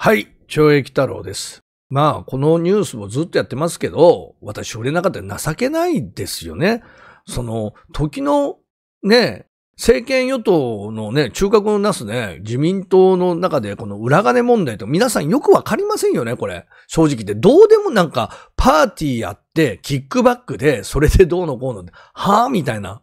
はい、懲役太郎です。まあ、このニュースもずっとやってますけど、私売れなかったら情けないですよね。その、時の、ね、政権与党のね、中核をなすね、自民党の中でこの裏金問題と皆さんよくわかりませんよね、これ。正直で。どうでもなんか、パーティーやって、キックバックで、それでどうのこうの、はぁみたいな。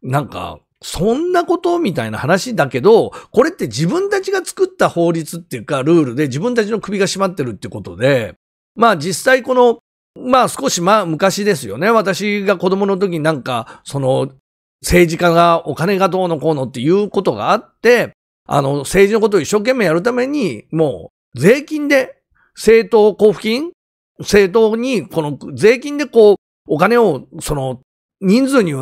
なんか、そんなことみたいな話だけど、これって自分たちが作った法律っていうか、ルールで自分たちの首が締まってるってことで、まあ実際この、まあ少しまあ昔ですよね。私が子供の時になんか、その、政治家がお金がどうのこうのっていうことがあって、あの、政治のことを一生懸命やるために、もう、税金で、政党交付金政党に、この税金でこう、お金を、その、人数に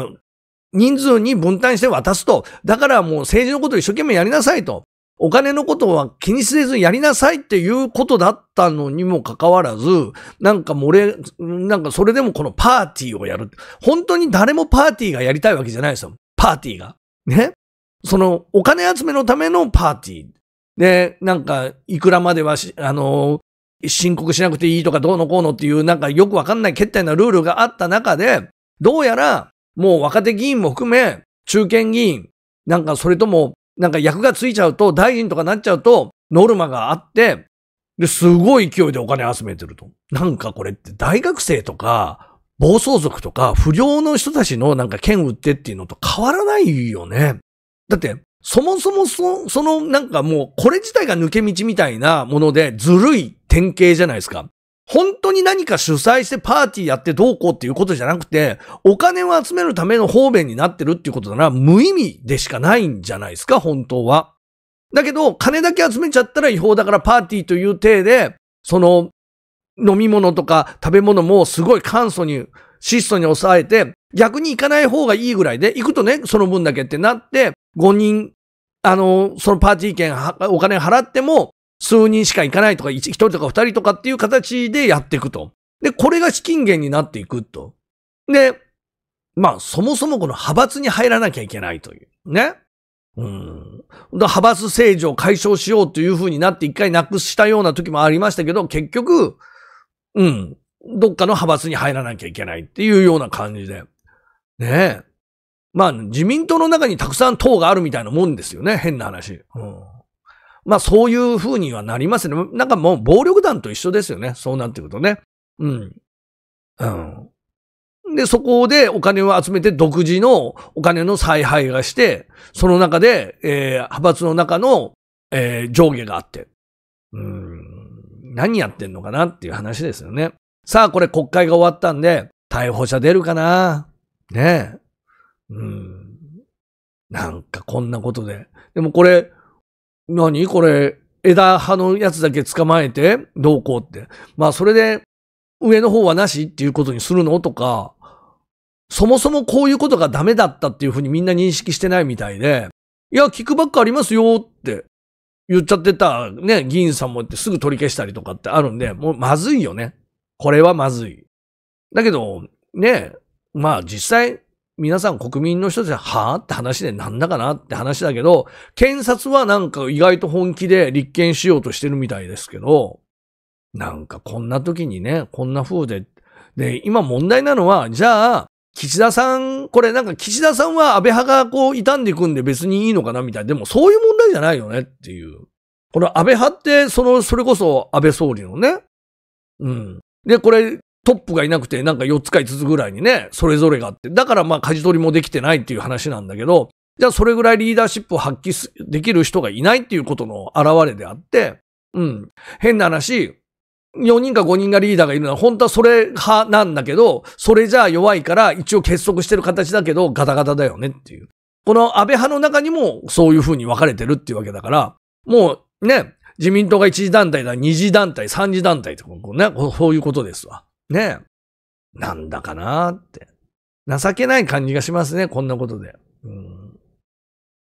人数に分担して渡すと。だからもう政治のことを一生懸命やりなさいと。お金のことは気にせずやりなさいっていうことだったのにもかかわらず、なんか漏れ、なんかそれでもこのパーティーをやる。本当に誰もパーティーがやりたいわけじゃないですよ。パーティーが。ね。その、お金集めのためのパーティー。で、なんか、いくらまではあの申告しなくていいとかどうのこうのっていう、なんかよくわかんない決定なルールがあった中で、どうやら、もう若手議員も含め、中堅議員、なんかそれとも、なんか役がついちゃうと、大臣とかなっちゃうと、ノルマがあって、で、すごい勢いでお金集めてると。なんかこれって大学生とか、暴走族とか、不良の人たちのなんか剣売ってっていうのと変わらないよね。だって、そもそもそそのなんかもうこれ自体が抜け道みたいなものでずるい典型じゃないですか。本当に何か主催してパーティーやってどうこうっていうことじゃなくて、お金を集めるための方便になってるっていうことなら無意味でしかないんじゃないですか、本当は。だけど、金だけ集めちゃったら違法だからパーティーという体で、その、飲み物とか食べ物もすごい簡素に、質素に抑えて、逆に行かない方がいいぐらいで、行くとね、その分だけってなって、5人、あの、そのパーティー券、お金払っても、数人しか行かないとか、一人とか二人とかっていう形でやっていくと。で、これが資金源になっていくと。で、まあ、そもそもこの派閥に入らなきゃいけないという。ね。うん。派閥政治を解消しようというふうになって一回なくしたような時もありましたけど、結局、うん。どっかの派閥に入らなきゃいけないっていうような感じで。ねえ。まあ、自民党の中にたくさん党があるみたいなもんですよね。変な話。うんまあそういう風にはなりますね。なんかもう暴力団と一緒ですよね。そうなんてうことね。うん。うん。で、そこでお金を集めて独自のお金の采配がして、その中で、えー、派閥の中の、えー、上下があって。うん。何やってんのかなっていう話ですよね。さあ、これ国会が終わったんで、逮捕者出るかなねうん。なんかこんなことで。でもこれ、何これ、枝葉のやつだけ捕まえて、どうこうって。まあ、それで、上の方はなしっていうことにするのとか、そもそもこういうことがダメだったっていうふうにみんな認識してないみたいで、いや、キックバックありますよって言っちゃってた、ね、議員さんもってすぐ取り消したりとかってあるんで、もうまずいよね。これはまずい。だけど、ね、まあ実際、皆さん国民の人たちは、はあって話でなんだかなって話だけど、検察はなんか意外と本気で立件しようとしてるみたいですけど、なんかこんな時にね、こんな風で、で、今問題なのは、じゃあ、岸田さん、これなんか岸田さんは安倍派がこう傷んでいくんで別にいいのかなみたいな。でもそういう問題じゃないよねっていう。この安倍派って、その、それこそ安倍総理のね。うん。で、これ、トップがいなくて、なんか4つか5つぐらいにね、それぞれがあって、だからまあ、舵取りもできてないっていう話なんだけど、じゃあそれぐらいリーダーシップを発揮できる人がいないっていうことの表れであって、うん。変な話、4人か5人がリーダーがいるのは本当はそれ派なんだけど、それじゃあ弱いから一応結束してる形だけどガタガタだよねっていう。この安倍派の中にもそういうふうに分かれてるっていうわけだから、もうね、自民党が1次団体だ、2次団体、3次団体とか、ね、そういうことですわ。ねえ、なんだかなって。情けない感じがしますね、こんなことで。うん、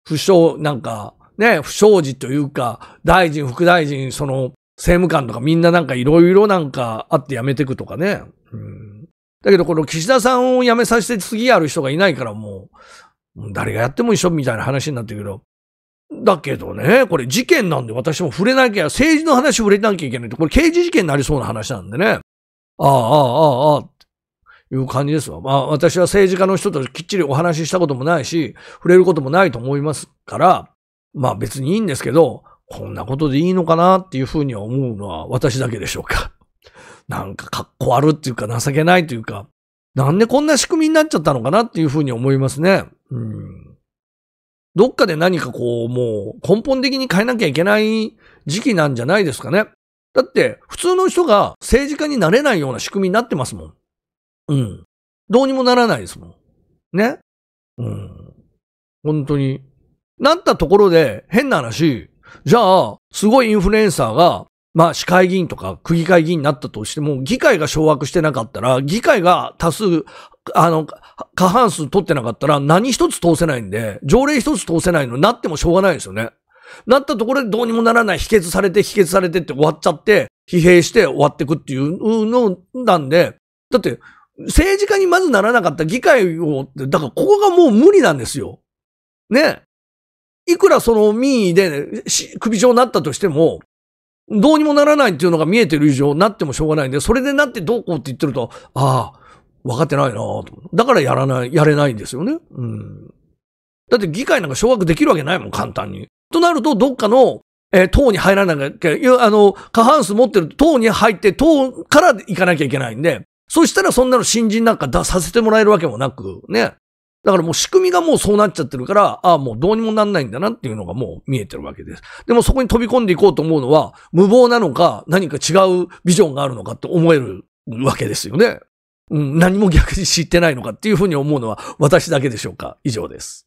不祥、なんか、ね、不祥事というか、大臣、副大臣、その、政務官とかみんななんかいろいろなんかあって辞めてくとかね。うん、だけどこの岸田さんを辞めさせて次やる人がいないからもう、誰がやっても一緒みたいな話になってるけど。だけどね、これ事件なんで私も触れなきゃ、政治の話触れなきゃいけないって、これ刑事事件になりそうな話なんでね。ああ、ああ、ああ、っていう感じですわ。まあ私は政治家の人ときっちりお話ししたこともないし、触れることもないと思いますから、まあ別にいいんですけど、こんなことでいいのかなっていうふうには思うのは私だけでしょうか。なんか格好あ悪っていうか情けないというか、なんでこんな仕組みになっちゃったのかなっていうふうに思いますね。うん。どっかで何かこう、もう根本的に変えなきゃいけない時期なんじゃないですかね。だって、普通の人が政治家になれないような仕組みになってますもん。うん。どうにもならないですもん。ね。うん。本当に。なったところで、変な話。じゃあ、すごいインフルエンサーが、まあ、市会議員とか区議会議員になったとしても、議会が掌握してなかったら、議会が多数、あの、過半数取ってなかったら、何一つ通せないんで、条例一つ通せないのになってもしょうがないですよね。なったところでどうにもならない、否決されて、否決されてって終わっちゃって、疲弊して終わってくっていうのなんで、だって、政治家にまずならなかった議会を、だからここがもう無理なんですよ。ね。いくらその民意で、ね、首長になったとしても、どうにもならないっていうのが見えてる以上、なってもしょうがないんで、それでなってどうこうって言ってると、ああ、分かってないなと。だからやらない、やれないんですよね。うん。だって議会なんか掌握できるわけないもん、簡単に。となると、どっかの、えー、党に入らなきゃいけない。あの、過半数持ってる党に入って、党から行かなきゃいけないんで、そしたらそんなの新人なんか出させてもらえるわけもなく、ね。だからもう仕組みがもうそうなっちゃってるから、ああ、もうどうにもなんないんだなっていうのがもう見えてるわけです。でもそこに飛び込んでいこうと思うのは、無謀なのか、何か違うビジョンがあるのかって思えるわけですよね。うん、何も逆に知ってないのかっていうふうに思うのは私だけでしょうか。以上です。